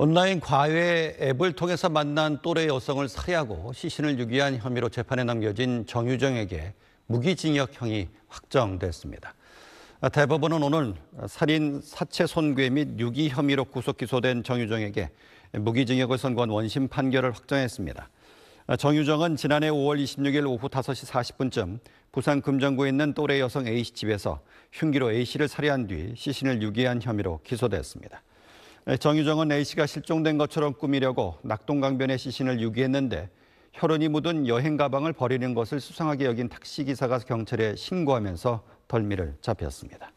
온라인 과외 앱을 통해서 만난 또래 여성을 살해하고 시신을 유기한 혐의로 재판에 남겨진 정유정에게 무기징역형이 확정됐습니다. 대법원은 오늘 살인, 사체 손괴 및 유기 혐의로 구속 기소된 정유정에게 무기징역을 선고한 원심 판결을 확정했습니다. 정유정은 지난해 5월 26일 오후 5시 40분쯤 부산 금정구에 있는 또래 여성 A씨 집에서 흉기로 A씨를 살해한 뒤 시신을 유기한 혐의로 기소됐습니다. 예, 정유정은 A씨가 실종된 것처럼 꾸미려고 낙동강변에 시신을 유기했는데 혈흔이 묻은 여행 가방을 버리는 것을 수상하게 여긴 택시기사가 경찰에 신고하면서 덜미를 잡혔습니다.